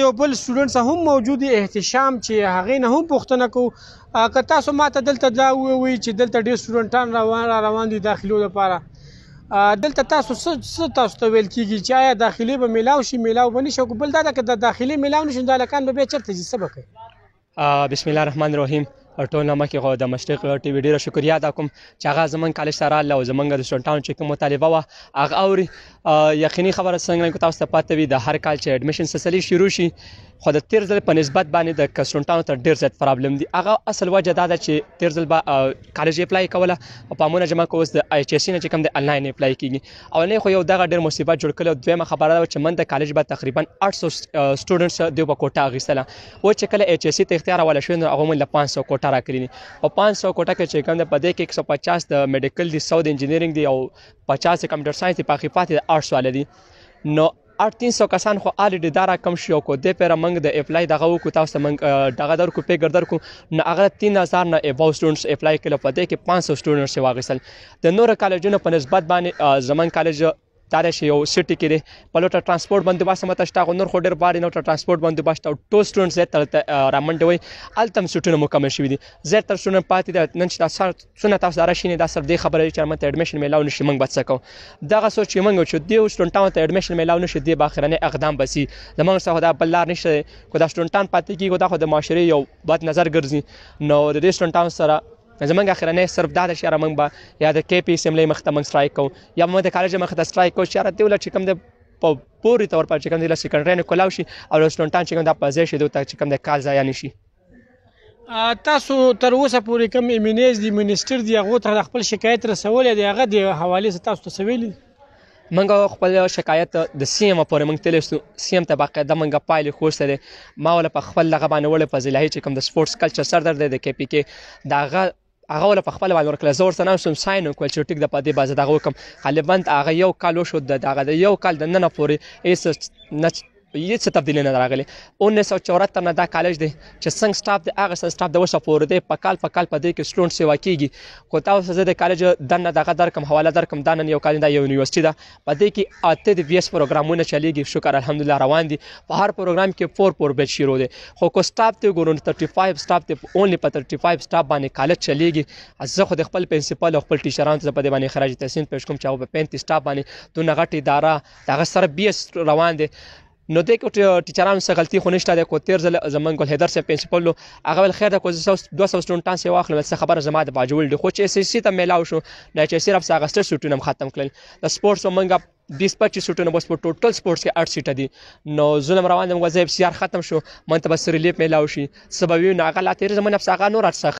یو بل سټوډنټس هم موجود احتشام چې هغه نه هم پوښتنه کو که تاسو ماته دلته دا وی چې دلته ډیر سټوډنټان روان روان دي داخلو لپاره دلته تاسو څه تاسو ته ویل کیږي چې آیا داخلي به میلاو شي میلاو بنې شي بل دا ده که د داخلي میلاو نشي دا لکان به بیا چیرته ځي سبق بسم الله الرحمن الرحیم ټول نامه کې د مشرق ټي وي ډیره شکریا ادا کوم چې هغه زمونږ کالج سره له زمونږ د سټډنټانو چې کوم مطالبه وا هغه او یقیني خبره څنګه کو تاسو ته پاتې وي د هر کال چې اډمیشن سلسله شروع شي خو د 13 ځل په نسبت باندې د سټډنټانو ته ډیر زیات پرابلم دي هغه اصل وجه دا ده چې 13 ځل به کالج اپلای کوله او پامونه جمع کوس د ایچ اس نه چې کوم د انلاین اپلای کیږي او نه خو یو دغه ډیر مصیبت جوړ کړل دویمه خبره دا چې من د کالج به تقریبا 800 سټوډنټس دی په کوټه غیستله و چې کله ایچ اس ته اختیار ولا شو نو هغه مل 500 کوټه کوټه راکړي او 500 کوټه کې چې کوم د پدې کې 150 د میډیکل دی 100 د انجینرینګ دی او 50 د کمپیوټر ساينس دی په خپات د 8 سوال دي نو 300 کسان خو الډي دارا کم شو کو د پیره منګ د اپلای دغه کو تاسو منګ دغه در کو پیګر در کو نه هغه 3000 نه ابو سټوډنټس اپلای کله پدې کې 500 سټوډنټس واغسل د نور کالجونو په نسبت باندې زمون کالج دا شی یو سټي کې دی په لوټه ترانسپورت باندې باسه مت شتا غو نور خو ډیر بار نو ترانسپورت باندې باسه ټو سټډنټس زه تل رامنډ وي التم سټونه مکمل شوی دي زه تر سټډنټ پاتې دا نن چې تاسو سونه تاسو دار شینه دا سر دی خبره چې مت اډمیشن میلاو نشي منګ بچ سکو دغه سوچ منګ چې دی سټډنټ ته اډمیشن میلاو نشي دی باخرنه اقدام بسي زمونږ څخه دا بلار نشته کو دا سټډنټان پاتې کیږي دا خو د معاشري یو بد نظر ګرځي نو د دې سټډنټان سره زمونږ اخرنه صرف دا د شهر مونږ به یا د کې پی سیملې مخته مونږ سټرایک کو یا مونږ د کالج مخته سټرایک کو شهر دی ول چې کوم د په پوری تور پر چې کوم د سیکنډری نه کولاو شي او رستورانټان چې کوم د پزې شي دوی ته چې کوم د کال ځای نه شي تاسو تر اوسه پورې کوم ایمینیز دی منیسټر دی هغه ته خپل شکایت رسول دی هغه دی حواله تاسو ته سویل منګه خپل شکایت د سیم پورې منګ تلستو سیم ته باقاعده منګه پایلې خوښته ما ول په خپل لغه باندې ول په ځلای چې کوم د سپورتس کلچر سر درد د کې پی کې داغه هغه ول په خپل باندې ورکړل زور سره سم ساين کول چې ټیک د پدې باز دغه حکم غالبا هغه یو کال وشو د دغه یو کال د نن پورې ایس نه هیڅ تبدیلی نه راغلی 1974 نه دا کالج دی چې څنګه سټاف د هغه څنګه سټاف د وسه پورې دی په کال په کال په دې کې سټوډنټ سیوا کیږي خو تاسو زه د کالج دنه دغه درکم حواله درکم دان یو کال د یونیورسيټي دا په دې کې اته د ویس پروګرامونه چلیږي شکر الحمدلله روان دي په هر پروګرام کې 4 4 بیچ شروع دي خو کو سټاف ته ګورون 35 سټاف ته اونلي په 35 سټاف باندې کالج چلیږي زه خو د خپل پرنسپل او خپل ټیچرانو ته په دې باندې خراج تحسین پېښ کوم چې او په 35 سټاف باندې دوه غټ اداره دغه سره بیس روان دي نو دې کې ټیچرانو څخه غلطي خو نشته د کو تیر ځل زمنګ ګل هیدر سه پرنسپل نو هغه ول خیر د کو 200 سټونټان سه واخلم څه خبره زما د باجول د خو چې سي سي ته میلاو شو د چې صرف ساغستر سټونم ختم کړل د سپورتس ومنګ 25 سټونه بس په ټوټل سپورتس کې 8 سیټه دي نو ظلم روان دی وزیب سیار ختم شو منته بس ریلیف میلاو شي سبب یو ناغه لا تیر زمنه افساغه نور ارسخ